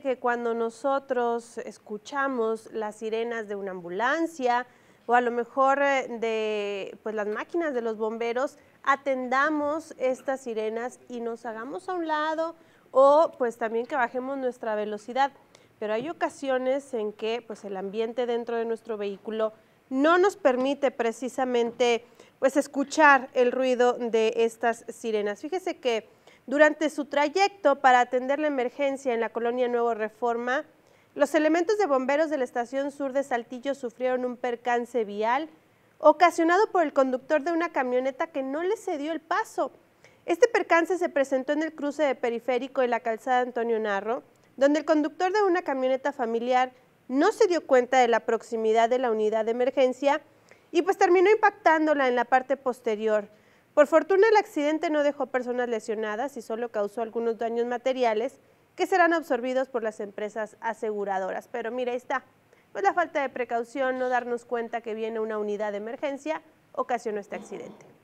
que cuando nosotros escuchamos las sirenas de una ambulancia o a lo mejor eh, de pues, las máquinas de los bomberos, atendamos estas sirenas y nos hagamos a un lado o pues también que bajemos nuestra velocidad. Pero hay ocasiones en que pues, el ambiente dentro de nuestro vehículo no nos permite precisamente pues, escuchar el ruido de estas sirenas. Fíjese que durante su trayecto para atender la emergencia en la colonia Nuevo Reforma, los elementos de bomberos de la estación sur de Saltillo sufrieron un percance vial ocasionado por el conductor de una camioneta que no le cedió el paso. Este percance se presentó en el cruce de periférico y la calzada Antonio Narro, donde el conductor de una camioneta familiar no se dio cuenta de la proximidad de la unidad de emergencia y pues terminó impactándola en la parte posterior. Por fortuna el accidente no dejó personas lesionadas y solo causó algunos daños materiales que serán absorbidos por las empresas aseguradoras. Pero mira, ahí está. Pues la falta de precaución, no darnos cuenta que viene una unidad de emergencia, ocasionó este accidente.